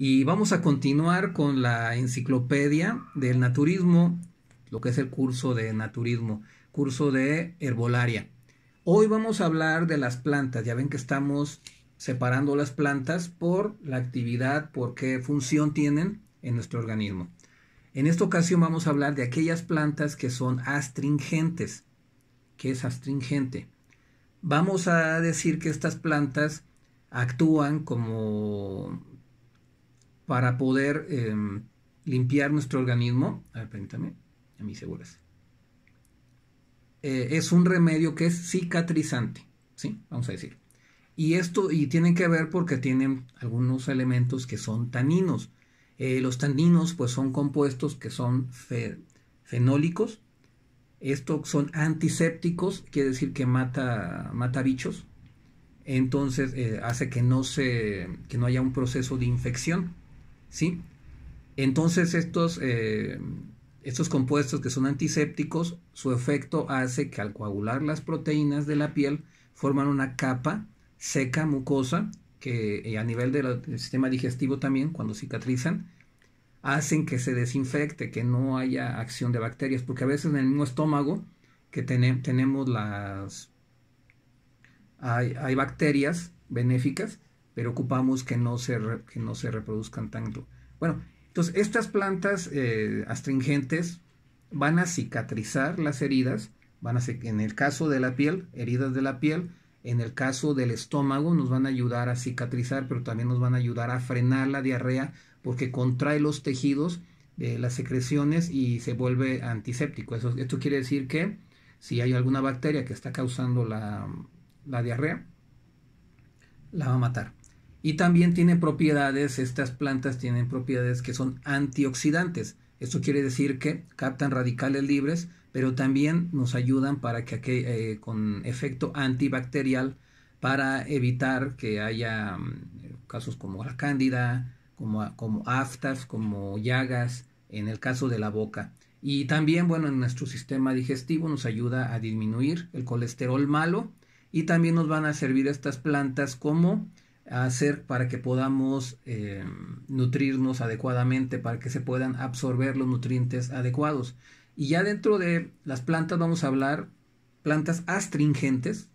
Y vamos a continuar con la enciclopedia del naturismo, lo que es el curso de naturismo, curso de herbolaria. Hoy vamos a hablar de las plantas. Ya ven que estamos separando las plantas por la actividad, por qué función tienen en nuestro organismo. En esta ocasión vamos a hablar de aquellas plantas que son astringentes. ¿Qué es astringente? Vamos a decir que estas plantas actúan como para poder em, limpiar nuestro organismo. A ver, a mí seguras. Eh, es un remedio que es cicatrizante, ¿sí? Vamos a decir. Y esto, y tienen que ver porque tienen algunos elementos que son taninos. Eh, los taninos, pues son compuestos que son fenólicos. Estos son antisépticos, quiere decir que mata, mata bichos. Entonces eh, hace que no, se, que no haya un proceso de infección. ¿sí? Entonces eh, estos, compuestos que son antisépticos, su efecto hace que al coagular las proteínas de la piel forman una capa seca, mucosa, que eh, a nivel del sistema digestivo también, cuando cicatrizan, hacen que se desinfecte, que no haya acción de bacterias, porque a veces en el mismo estómago que tenemos las... hay bacterias benéficas pero ocupamos que no se, no se reproduzcan tanto. Bueno, entonces estas plantas eh, astringentes van a cicatrizar las heridas, van a en el caso de la piel, heridas de la piel, en el caso del estómago nos van a ayudar a cicatrizar, pero también nos van a ayudar a frenar la diarrea porque contrae los tejidos, de eh, las secreciones y se vuelve antiséptico. Eso, esto quiere decir que si hay alguna bacteria que está causando la diarrea, la va a matar. Y también tiene propiedades, estas plantas tienen propiedades que son antioxidantes. Esto quiere decir que captan radicales libres, pero también nos ayudan para que eh, con efecto antibacterial para evitar que haya mm, casos como la cándida, como, como aftas, como llagas, en el caso de la boca. Y también, bueno, en nuestro sistema digestivo nos ayuda a disminuir el colesterol malo y también nos van a servir estas plantas como hacer para que podamos eh, nutrirnos adecuadamente, para que se puedan absorber los nutrientes adecuados. Y ya dentro de las plantas vamos a hablar plantas astringentes.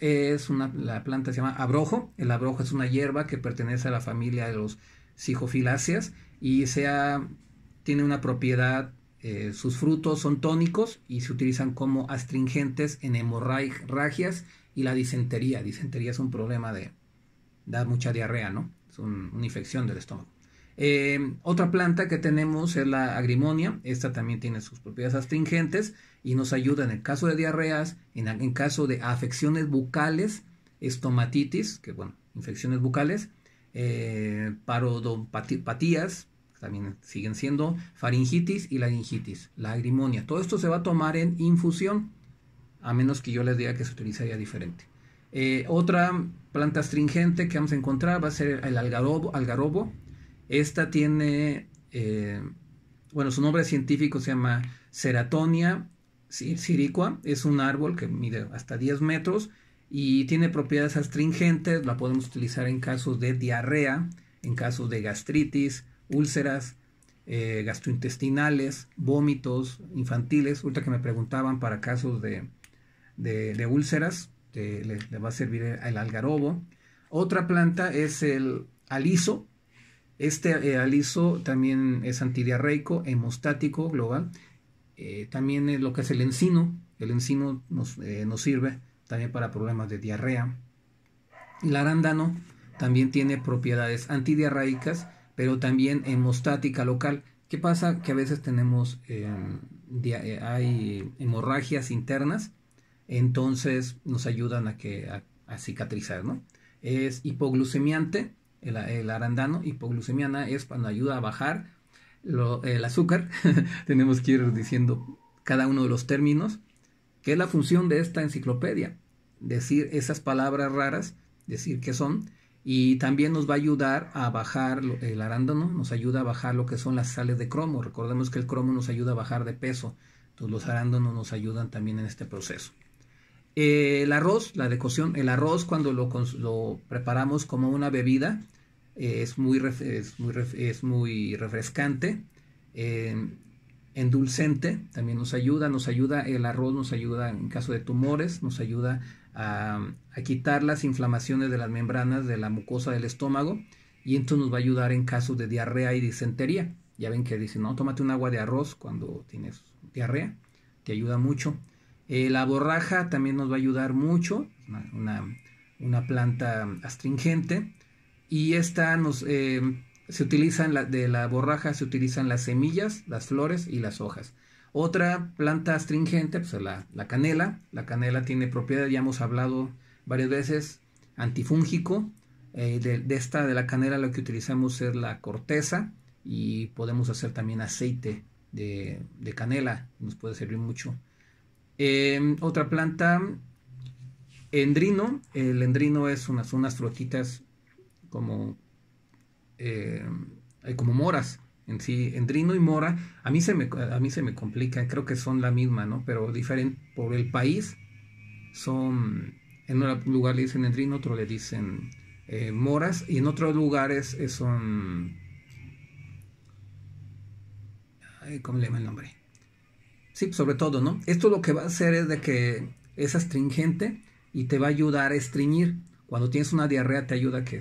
Es una, la planta se llama abrojo. El abrojo es una hierba que pertenece a la familia de los psicofiláceas y sea, tiene una propiedad, eh, sus frutos son tónicos y se utilizan como astringentes en hemorragias y la disentería. Disentería es un problema de, da mucha diarrea, ¿no? Es una infección del estómago. Eh, otra planta que tenemos es la agrimonia. Esta también tiene sus propiedades astringentes y nos ayuda en el caso de diarreas, en, caso de afecciones bucales, estomatitis, que bueno, infecciones bucales, eh, parodopatías, también siguen siendo faringitis y laringitis, la agrimonia. Todo esto se va a tomar en infusión, a menos que yo les diga que se utilizaría diferente. Eh, otra planta astringente que vamos a encontrar va a ser el algarobo. Esta tiene, eh, bueno, su nombre científico se llama Ceratonia siricua. Es un árbol que mide hasta 10 metros y tiene propiedades astringentes. La podemos utilizar en casos de diarrea, en casos de gastritis, úlceras, eh, gastrointestinales, vómitos infantiles. Ahorita que me preguntaban para casos de úlceras este, le, va a servir el algarobo. Otra planta es el aliso. Este eh, aliso también es antidiarreico, hemostático global. Eh, también es lo que es el encino. El encino nos, eh, nos sirve también para problemas de diarrea. El arándano también tiene propiedades antidiarreicas, pero también hemostática local. ¿Qué pasa? Que a veces tenemos em, hay hemorragias internas entonces nos ayudan a, que, a, cicatrizar, ¿no? Es hipoglucemiante, el, arándano, hipoglucemiana es cuando ayuda a bajar el azúcar, tenemos que ir diciendo cada uno de los términos, que es la función de esta enciclopedia, decir esas palabras raras, decir qué son, y también nos va a ayudar a bajar el arándano, nos ayuda a bajar lo que son las sales de cromo. Recordemos que el cromo nos ayuda a bajar de peso, entonces los arándanos nos ayudan también en este proceso el arroz, la decocción, el arroz cuando lo, preparamos como una bebida eh, es, muy es, muy refrescante, em, endulcente, también nos ayuda, nos ayuda el arroz, nos ayuda en caso de tumores, nos ayuda a, a quitar las inflamaciones de las membranas de la mucosa del estómago y esto nos va a ayudar en caso de diarrea y disentería. Ya ven que dicen, no, tómate un agua de arroz cuando tienes diarrea, te ayuda mucho. Eh, la borraja también nos va a ayudar mucho, una, planta astringente. Y esta nos, eh, se utilizan de la borraja se utilizan las semillas, las flores y las hojas. Otra planta astringente, pues la, canela. La canela tiene propiedades, ya hemos hablado varias veces, antifúngico. Eh, de, esta, de la canela, lo que utilizamos es la corteza y podemos hacer también aceite de canela, nos puede servir mucho Em, otra planta, endrino. El endrino es unas, unas como, em, eh, como moras en sí, endrino y mora, a mí se me, a mí se me complica, creo que son la misma, ¿no? Pero diferente por el país, son, en un lugar le dicen endrino, otro le dicen eh, moras, y en otros lugares eh, son, ay, ¿cómo le llama el nombre? Sí, sobre todo, ¿no? Esto lo que va a hacer es de que es astringente y te va a ayudar a estreñir. Cuando tienes una diarrea te ayuda a que,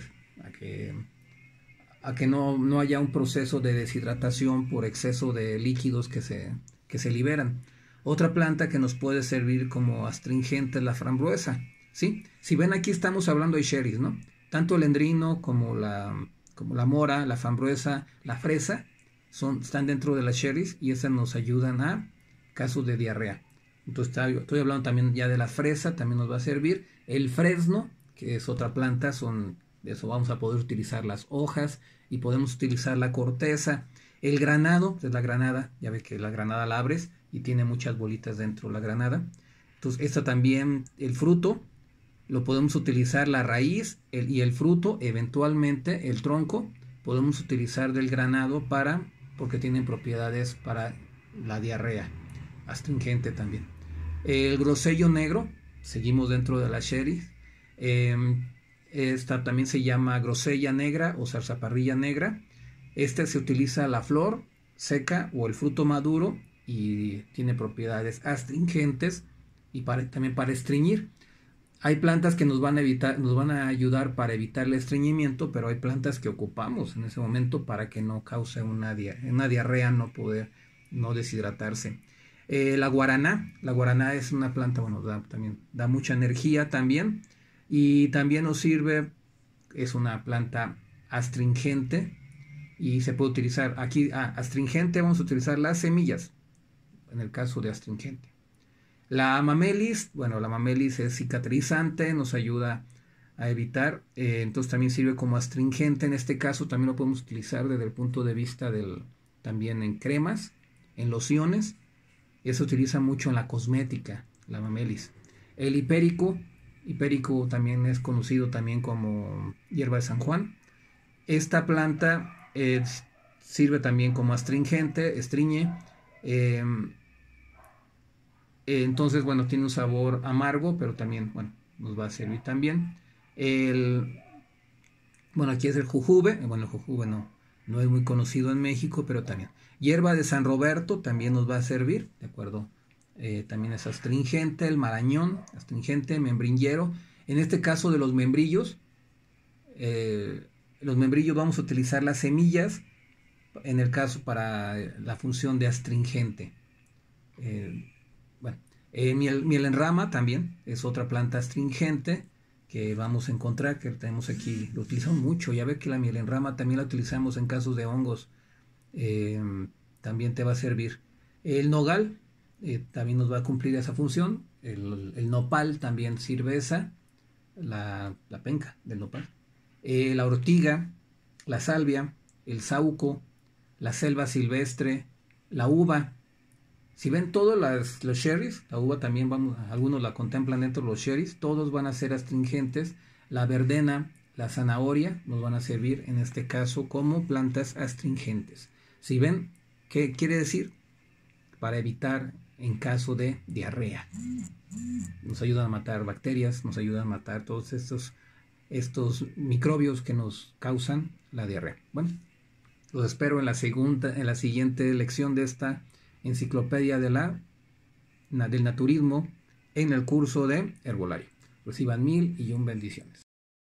a que, no, no, haya un proceso de deshidratación por exceso de líquidos que se, que se liberan. Otra planta que nos puede servir como astringente es la frambuesa, ¿sí? Si ven aquí estamos hablando de sherries, ¿no? Tanto el endrino como la, como la mora, la frambuesa, la fresa son, están dentro de las sherries y esas nos ayudan a casos de diarrea. Entonces estoy hablando también ya de la fresa, también nos va a servir. El fresno, que es otra planta, son, de eso vamos a poder utilizar las hojas y podemos utilizar la corteza. El granado, de la granada, ya ves que la granada la abres y tiene muchas bolitas dentro la granada. Entonces esta también, el fruto, lo podemos utilizar la raíz y el fruto, eventualmente el tronco, podemos utilizar del granado para, porque tienen propiedades para la diarrea astringente también. El grosello negro, seguimos dentro de la sherry, em, esta también se llama grosella negra o zarzaparrilla negra. Esta se utiliza la flor seca o el fruto maduro y tiene propiedades astringentes y también para estreñir. Hay plantas que nos van, a evitar, nos van a ayudar para evitar el estreñimiento, pero hay plantas que ocupamos en ese momento para que no cause una, una diarrea, no poder no deshidratarse. Eh, la guaraná, la guaraná es una planta, bueno, también, da mucha energía también y también nos sirve, es una planta astringente y se puede utilizar aquí, ah, astringente vamos a utilizar las semillas, en el caso de astringente. La mamelis, bueno, la mamelis es cicatrizante, nos ayuda a evitar, eh, entonces también sirve como astringente, en este caso también lo podemos utilizar desde el punto de vista del, también en cremas, en lociones eso se utiliza mucho en la cosmética, la mamelis. El hipérico, hipérico también es conocido también como hierba de San Juan. Esta planta eh, sirve también como astringente, estriñe. Em, eh, entonces, bueno, tiene un sabor amargo, pero también, bueno, nos va a servir también. El, bueno, aquí es el jujube, eh, bueno, el jujube no, no es muy conocido en México, pero también. Hierba de San Roberto también nos va a servir, ¿de acuerdo? Eh, también es astringente, el marañón, astringente, membrillero. En este caso de los membrillos, eh, los membrillos vamos a utilizar las semillas, en el caso para eh, la función de astringente. bueno, miel, miel en rama también es otra planta astringente que vamos a encontrar, que tenemos aquí, lo utilizamos mucho, ya ve que la miel en rama también la utilizamos en casos de hongos, em, también te va a servir. El nogal eh, también nos va a cumplir esa función, el, nopal también sirve esa, la, penca del nopal, eh, la ortiga, la salvia, el sauco, la selva silvestre, la uva, si ven todos los sherries, la uva también, vamos, algunos la contemplan dentro de los sherries, todos van a ser astringentes. La verdena, la zanahoria nos van a servir en este caso como plantas astringentes. Si ven, ¿qué quiere decir? Para evitar en caso de diarrea. Nos ayudan a matar bacterias, nos ayudan a matar todos estos, estos microbios que nos causan la diarrea. Bueno, los espero en la, segunda, en la siguiente lección de esta Enciclopedia del Naturismo en el curso de Herbolario. Reciban mil y un bendiciones.